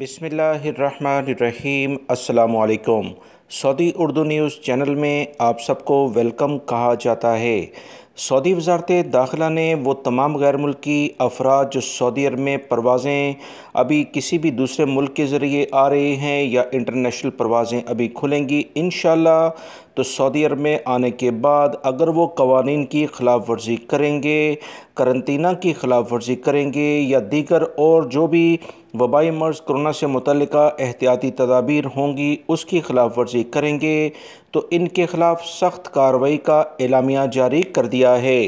بسم اللہ الرحمن الرحیم السلام علیکم سعودی اردو نیوز چینل میں آپ سب کو ویلکم کہا جاتا ہے سعودی وزارت داخلہ نے وہ تمام غیر ملکی افراد جو سعودی عرب میں پروازیں ابھی کسی بھی دوسرے ملک کے ذریعے آ رہے ہیں یا انٹرنیشنل پروازیں ابھی کھلیں گی انشاءاللہ تو سعودی عرب میں آنے کے بعد اگر وہ قوانین کی خلاف ورزی کریں گے کرنطینہ کی خلاف ورزی کریں گے یا دیگر اور جو بھی وبائی مرض کرونا سے متعلقہ احتیاطی تدابیر ہوں گی اس کی خلاف ورزی کریں گے تو ان کے خلاف سخت کارروائی کا اعلامیہ جاری کر دیا ہے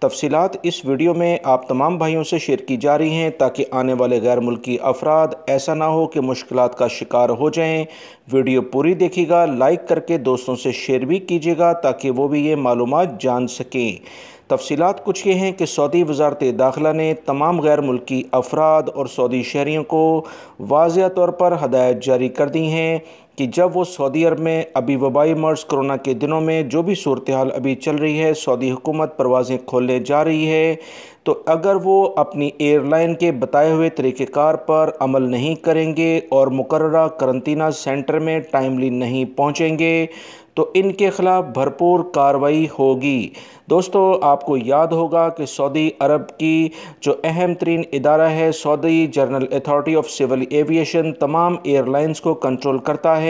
تفصیلات اس ویڈیو میں آپ تمام بھائیوں سے شیئر کی جا رہی ہیں تاکہ آنے والے غیر ملکی افراد ایسا نہ ہو کہ مشکلات کا شکار ہو جائیں ویڈیو پوری دیکھیے گا لائک کر کے دوستوں سے شیئر بھی کیجیے گا تاکہ وہ بھی یہ معلومات جان سکیں تفصیلات کچھ یہ ہیں کہ سعودی وزارت داخلہ نے تمام غیر ملکی افراد اور سعودی شہریوں کو واضح طور پر ہدایت جاری کر دی ہیں کہ جب وہ سعودی عرب میں ابھی وبائی مرض کرونا کے دنوں میں جو بھی صورتحال ابھی چل رہی ہے سعودی حکومت پروازیں کھولنے جا رہی ہے تو اگر وہ اپنی ایئر لائن کے بتائے ہوئے طریقہ کار پر عمل نہیں کریں گے اور مقررہ کرنٹینہ سینٹر میں ٹائملی نہیں پہنچیں گے تو ان کے خلاف بھرپور کاروائی ہوگی دوستو آپ کو یاد ہوگا کہ سعودی عرب کی جو اہم ترین ادارہ ہے Saudi general authority of civil aviation تمام ایئر لائنز کو کنٹرول کرتا ہے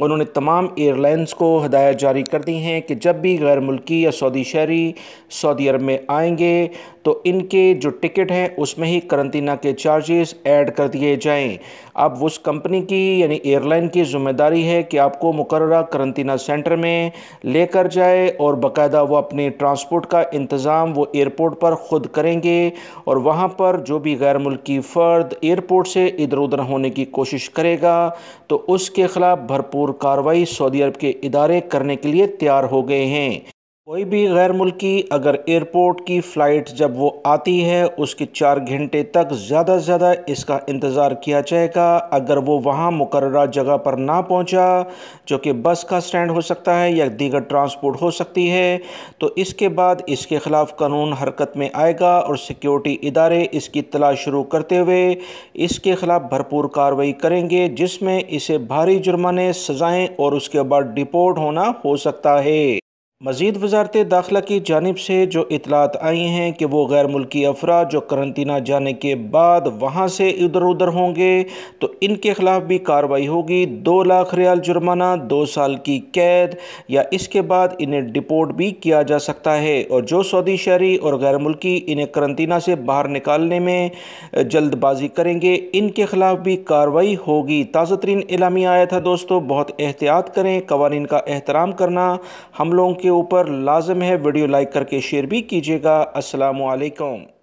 انہوں نے تمام ایئر لائنز کو ہدایت جاری کر دی ہیں کہ جب بھی غیر ملکی یا سعودی شہری سعودی عرب میں آئیں گے تو ان کے جو ٹکٹ ہیں اس میں ہی کرنٹینہ کے چارجز ایڈ کر دیے جائیں اب اس کمپنی کی یعنی ایئر لائن کی ذمہ داری ہے کہ آپ کو مقررہ کرنٹینہ سینٹر میں لے کر جائے اور باقاعدہ وہ اپنے ٹرانسپورٹ کا انتظام وہ ایئرپورٹ پر خود کریں گے اور وہاں پر جو بھی غیر ملکی فرد ایئرپورٹ سے ادھر ادھر ہونے کی کوشش کرے گا تو اس کے خلاف بھرپور کارروائی سعودی عرب کے ادارے کرنے کے لیے تیار ہو گئے ہیں کوئی بھی غیر ملکی اگر ایئرپورٹ کی فلائٹ جب وہ آتی ہے اس کے چار گھنٹے تک زیادہ سے زیادہ اس کا انتظار کیا جائے گا اگر وہ وہاں مقررہ جگہ پر نہ پہنچا جو کہ بس کا سٹینڈ ہو سکتا ہے یا دیگر ٹرانسپورٹ ہو سکتی ہے تو اس کے بعد اس کے خلاف قانون حرکت میں آئے گا اور سیکیورٹی ادارے اس کی تلاش شروع کرتے ہوئے اس کے خلاف بھرپور کارروائی کریں گے جس میں اسے بھاری جرمانے سزائیں اور اس کے بعد ڈپورٹ ہونا ہو سکتا ہے مزید وزارت داخلہ کی جانب سے جو اطلاعات آئی ہیں کہ وہ غیر ملکی افراد جو کرنٹینہ جانے کے بعد وہاں سے ادھر ادھر ہوں گے تو ان کے خلاف بھی کارروائی ہوگی دو لاکھ ریال جرمانہ دو سال کی قید یا اس کے بعد انہیں ڈپورٹ بھی کیا جا سکتا ہے اور جو سعودی شہری اور غیر ملکی انہیں کرنٹینہ سے باہر نکالنے میں جلد بازی کریں گے ان کے خلاف بھی کارروائی ہوگی تازہ ترین اعلامی آیا تھا دوستو بہت احتیاط کریں قوانین کا احترام کرنا ہم لوگوں کے اوپر لازم ہے ویڈیو لائک کر کے شیئر بھی کیجیے گا السلام علیکم